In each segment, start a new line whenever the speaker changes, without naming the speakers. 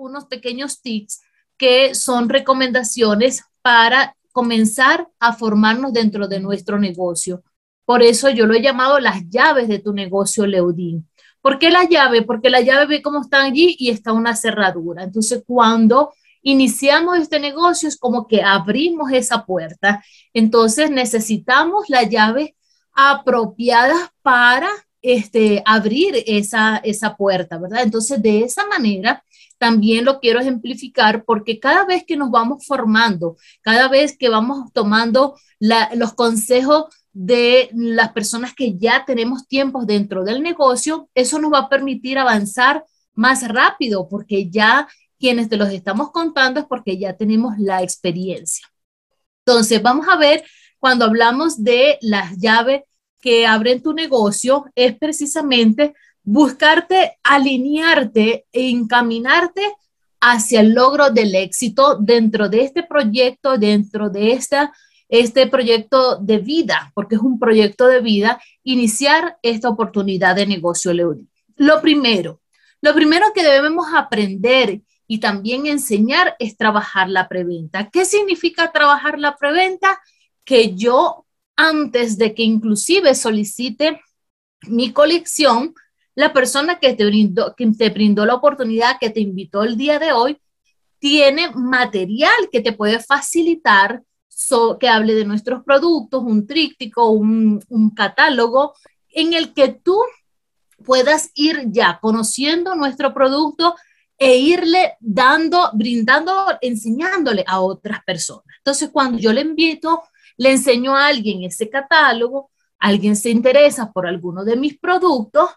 unos pequeños tips que son recomendaciones para comenzar a formarnos dentro de nuestro negocio. Por eso yo lo he llamado las llaves de tu negocio, Leudín. ¿Por qué la llave? Porque la llave ve cómo está allí y está una cerradura. Entonces, cuando iniciamos este negocio es como que abrimos esa puerta. Entonces, necesitamos la llave apropiadas para este, abrir esa, esa puerta, ¿verdad? Entonces, de esa manera, también lo quiero ejemplificar porque cada vez que nos vamos formando, cada vez que vamos tomando los consejos de las personas que ya tenemos tiempos dentro del negocio, eso nos va a permitir avanzar más rápido porque ya quienes te los estamos contando es porque ya tenemos la experiencia. Entonces, vamos a ver cuando hablamos de las llaves que abren tu negocio, es precisamente buscarte, alinearte e encaminarte hacia el logro del éxito dentro de este proyecto, dentro de esta, este proyecto de vida, porque es un proyecto de vida, iniciar esta oportunidad de negocio, Lo primero, lo primero que debemos aprender y también enseñar es trabajar la preventa. ¿Qué significa trabajar la preventa? Que yo, antes de que inclusive solicite mi colección, la persona que te brindó, que te brindó la oportunidad, que te invitó el día de hoy, tiene material que te puede facilitar que hable de nuestros productos, un tríptico, un, un catálogo en el que tú puedas ir ya conociendo nuestro producto e irle dando, brindando, enseñándole a otras personas. Entonces, cuando yo le invito, le enseño a alguien ese catálogo, alguien se interesa por alguno de mis productos,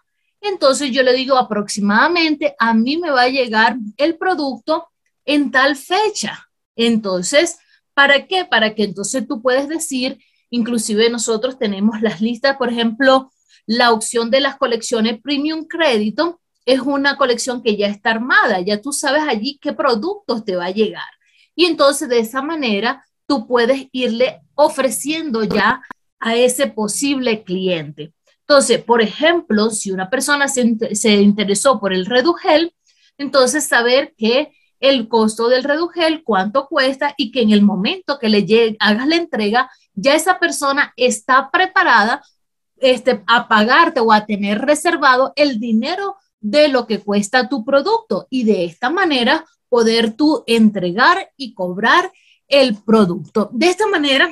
entonces yo le digo aproximadamente, a mí me va a llegar el producto en tal fecha. Entonces, ¿para qué? Para que entonces tú puedes decir, inclusive nosotros tenemos las listas, por ejemplo, la opción de las colecciones Premium Crédito es una colección que ya está armada, ya tú sabes allí qué productos te va a llegar. Y entonces de esa manera tú puedes irle ofreciendo ya a ese posible cliente. Entonces, por ejemplo, si una persona se, interesó por el Redugel, entonces saber que el costo del Redugel, cuánto cuesta y que en el momento que le llegue, hagas la entrega, ya esa persona está preparada este, a pagarte o a tener reservado el dinero de lo que cuesta tu producto y de esta manera poder tú entregar y cobrar el producto. De esta manera,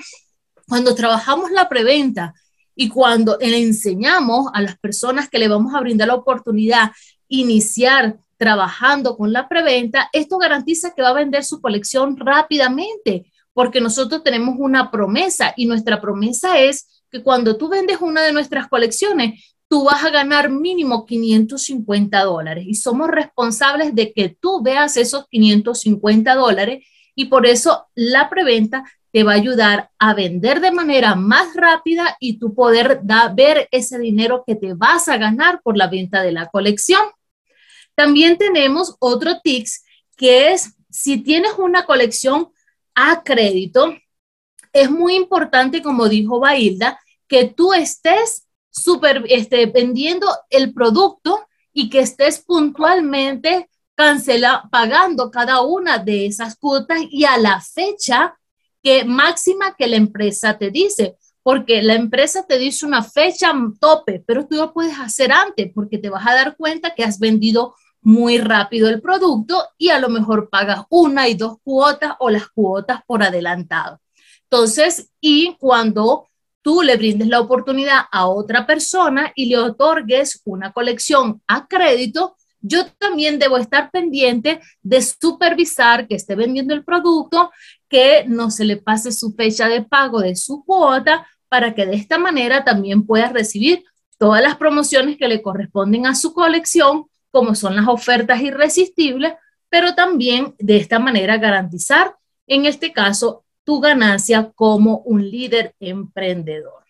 cuando trabajamos la preventa y cuando le enseñamos a las personas que le vamos a brindar la oportunidad iniciar trabajando con la preventa, esto garantiza que va a vender su colección rápidamente, porque nosotros tenemos una promesa y nuestra promesa es que cuando tú vendes una de nuestras colecciones, tú vas a ganar mínimo 550 dólares y somos responsables de que tú veas esos 550 dólares y por eso la preventa te va a ayudar a vender de manera más rápida y tú poder ver ese dinero que te vas a ganar por la venta de la colección. También tenemos otro tips que es si tienes una colección a crédito, es muy importante, como dijo Bailda, que tú estés súper este, vendiendo el producto y que estés puntualmente cancela, pagando cada una de esas cuotas y a la fecha que máxima que la empresa te dice, porque la empresa te dice una fecha tope, pero tú lo puedes hacer antes porque te vas a dar cuenta que has vendido muy rápido el producto y a lo mejor pagas una y dos cuotas o las cuotas por adelantado. Entonces, y cuando tú le brindes la oportunidad a otra persona y le otorgues una colección a crédito, yo también debo estar pendiente de supervisar que esté vendiendo el producto, que no se le pase su fecha de pago de su cuota, para que de esta manera también pueda recibir todas las promociones que le corresponden a su colección, como son las ofertas irresistibles, pero también de esta manera garantizar, en este caso, tu ganancia como un líder emprendedor.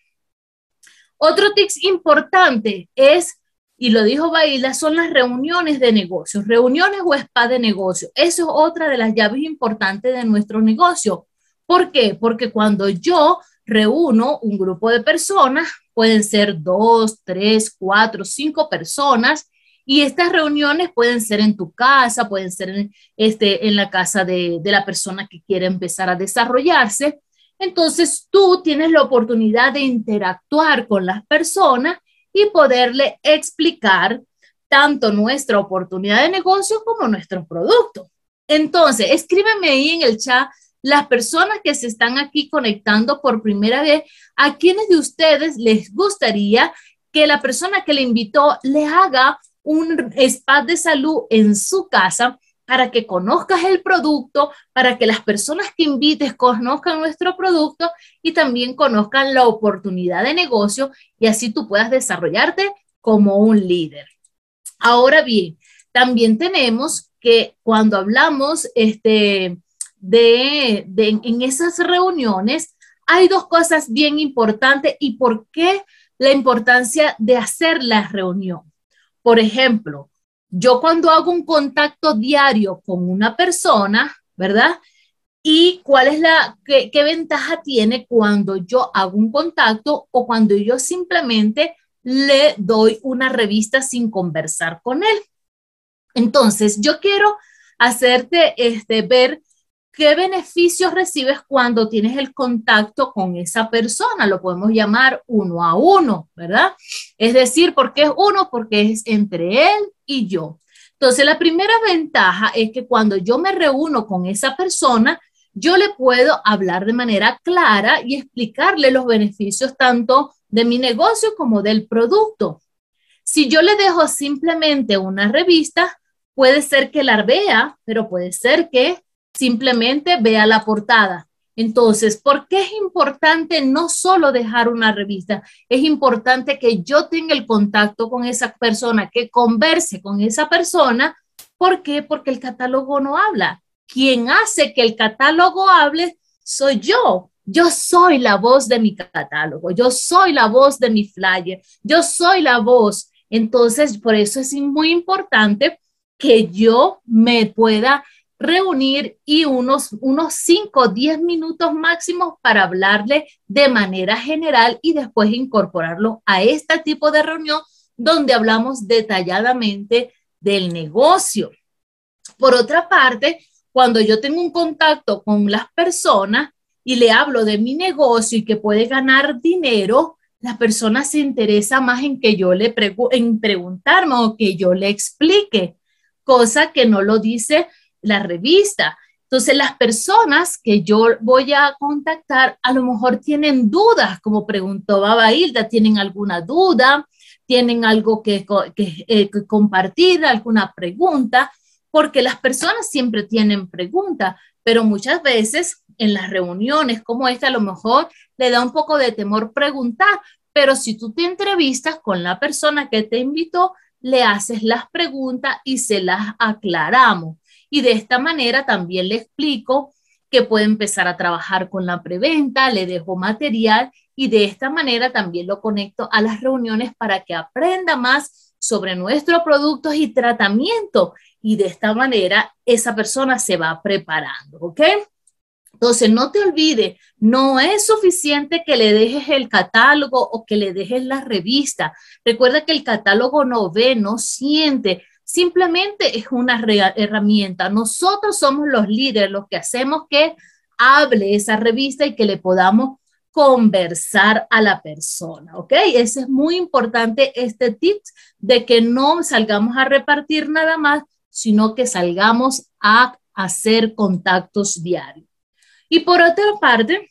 Otro tip importante es y lo dijo Baila, son las reuniones de negocios, reuniones o spa de negocios. Eso es otra de las llaves importantes de nuestro negocio. ¿Por qué? Porque cuando yo reúno un grupo de personas, pueden ser dos, tres, cuatro, cinco personas, y estas reuniones pueden ser en tu casa, pueden ser en, este, en la casa de, de la persona que quiere empezar a desarrollarse. Entonces tú tienes la oportunidad de interactuar con las personas y poderle explicar tanto nuestra oportunidad de negocio como nuestros productos. Entonces, escríbeme ahí en el chat las personas que se están aquí conectando por primera vez, a quienes de ustedes les gustaría que la persona que le invitó le haga un spa de salud en su casa para que conozcas el producto, para que las personas que invites conozcan nuestro producto y también conozcan la oportunidad de negocio y así tú puedas desarrollarte como un líder. Ahora bien, también tenemos que cuando hablamos este, de, en esas reuniones, hay dos cosas bien importantes y por qué la importancia de hacer la reunión. Por ejemplo, yo cuando hago un contacto diario con una persona, ¿verdad? ¿Y cuál es la, qué, ventaja tiene cuando yo hago un contacto o cuando yo simplemente le doy una revista sin conversar con él? Entonces, yo quiero hacerte este, ver ¿Qué beneficios recibes cuando tienes el contacto con esa persona? Lo podemos llamar uno a uno, ¿verdad? Es decir, ¿por qué es uno? Porque es entre él y yo. Entonces, la primera ventaja es que cuando yo me reúno con esa persona, yo le puedo hablar de manera clara y explicarle los beneficios tanto de mi negocio como del producto. Si yo le dejo simplemente una revista, puede ser que la vea, pero puede ser que Simplemente vea la portada. Entonces, ¿por qué es importante no solo dejar una revista? Es importante que yo tenga el contacto con esa persona, que converse con esa persona. ¿Por qué? Porque el catálogo no habla. Quien hace que el catálogo hable soy yo. Yo soy la voz de mi catálogo, yo soy la voz de mi flyer, yo soy la voz. Entonces, por eso es muy importante que yo me pueda reunir y unos, unos 5 o 10 minutos máximos para hablarle de manera general y después incorporarlo a este tipo de reunión donde hablamos detalladamente del negocio. Por otra parte, cuando yo tengo un contacto con las personas y le hablo de mi negocio y que puede ganar dinero, la persona se interesa más en que yo le pregunte preguntarme o que yo le explique, cosa que no lo dice la revista. Entonces, las personas que yo voy a contactar a lo mejor tienen dudas, como preguntó Baba Hilda, tienen alguna duda, tienen algo eh, que, compartir, alguna pregunta, porque las personas siempre tienen preguntas, pero muchas veces en las reuniones como esta a lo mejor le da un poco de temor preguntar, pero si tú te entrevistas con la persona que te invitó, le haces las preguntas y se las aclaramos y de esta manera también le explico que puede empezar a trabajar con la preventa, le dejo material y de esta manera también lo conecto a las reuniones para que aprenda más sobre nuestros productos y tratamiento y de esta manera esa persona se va preparando, ¿ok? Entonces, no te olvides, no es suficiente que le dejes el catálogo o que le dejes la revista. Recuerda que el catálogo no ve, no siente, Simplemente es una herramienta. Nosotros somos los líderes, los que hacemos que hable esa revista y que le podamos conversar a la persona, ¿ok? Ese es muy importante, este tip de que no salgamos a repartir nada más, sino que salgamos a hacer contactos diarios. Y por otra parte,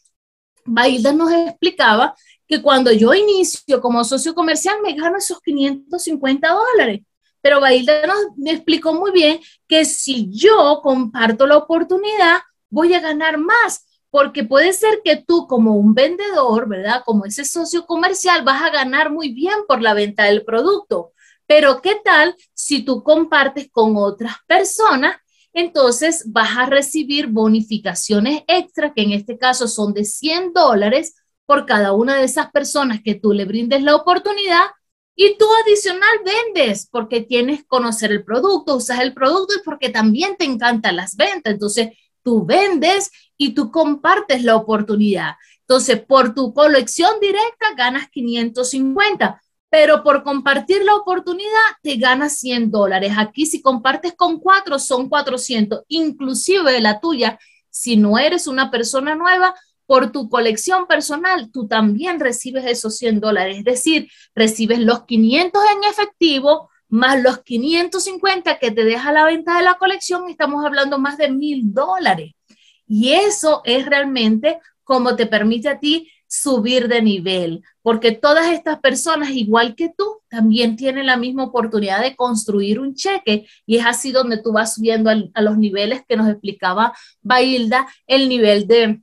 Bailda nos explicaba que cuando yo inicio como socio comercial me gano esos 550 dólares. Pero Badilda nos me explicó muy bien que si yo comparto la oportunidad, voy a ganar más, porque puede ser que tú como un vendedor, ¿verdad? Como ese socio comercial, vas a ganar muy bien por la venta del producto. Pero ¿qué tal si tú compartes con otras personas? Entonces vas a recibir bonificaciones extra, que en este caso son de 100 dólares por cada una de esas personas que tú le brindes la oportunidad y tú adicional vendes porque tienes conocer el producto, usas el producto y porque también te encantan las ventas. Entonces, tú vendes y tú compartes la oportunidad. Entonces, por tu colección directa ganas 550, pero por compartir la oportunidad te ganas 100 dólares. Aquí si compartes con cuatro son 400, inclusive la tuya. Si no eres una persona nueva, por tu colección personal, tú también recibes esos 100 dólares, es decir, recibes los 500 en efectivo más los 550 que te deja la venta de la colección, estamos hablando más de mil dólares. Y eso es realmente como te permite a ti subir de nivel, porque todas estas personas, igual que tú, también tienen la misma oportunidad de construir un cheque y es así donde tú vas subiendo a, los niveles que nos explicaba Bailda, el nivel de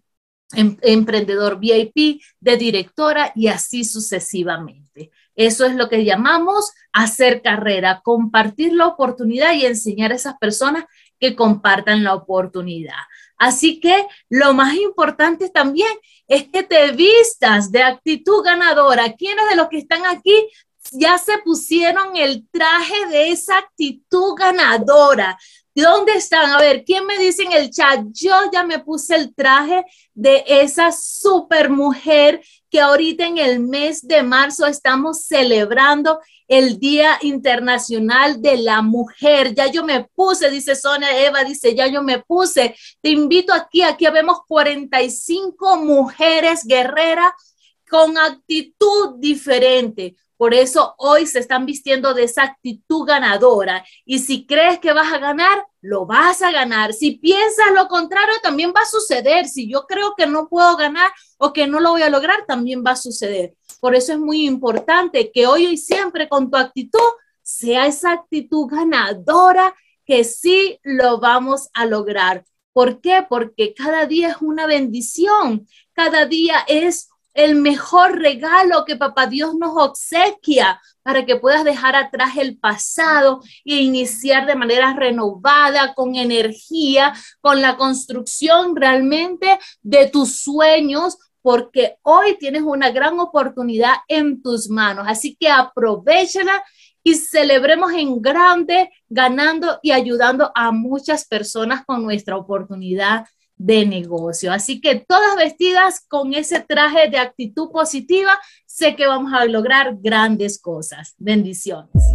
Em, emprendedor VIP, de directora y así sucesivamente. Eso es lo que llamamos hacer carrera, compartir la oportunidad y enseñar a esas personas que compartan la oportunidad. Así que lo más importante también es que te vistas de actitud ganadora. ¿Quiénes de los que están aquí ya se pusieron el traje de esa actitud ganadora, ¿Dónde están? A ver, ¿quién me dice en el chat? Yo ya me puse el traje de esa super mujer que ahorita en el mes de marzo estamos celebrando el Día Internacional de la Mujer. Ya yo me puse, dice Sonia Eva, dice, ya yo me puse. Te invito aquí, aquí vemos 45 mujeres guerreras con actitud diferente, por eso hoy se están vistiendo de esa actitud ganadora. Y si crees que vas a ganar, lo vas a ganar. Si piensas lo contrario, también va a suceder. Si yo creo que no puedo ganar o que no lo voy a lograr, también va a suceder. Por eso es muy importante que hoy y siempre con tu actitud sea esa actitud ganadora que sí lo vamos a lograr. ¿Por qué? Porque cada día es una bendición, cada día es el mejor regalo que papá Dios nos obsequia para que puedas dejar atrás el pasado e iniciar de manera renovada, con energía, con la construcción realmente de tus sueños, porque hoy tienes una gran oportunidad en tus manos. Así que aprovechenla y celebremos en grande, ganando y ayudando a muchas personas con nuestra oportunidad de negocio. Así que todas vestidas con ese traje de actitud positiva, sé que vamos a lograr grandes cosas. Bendiciones.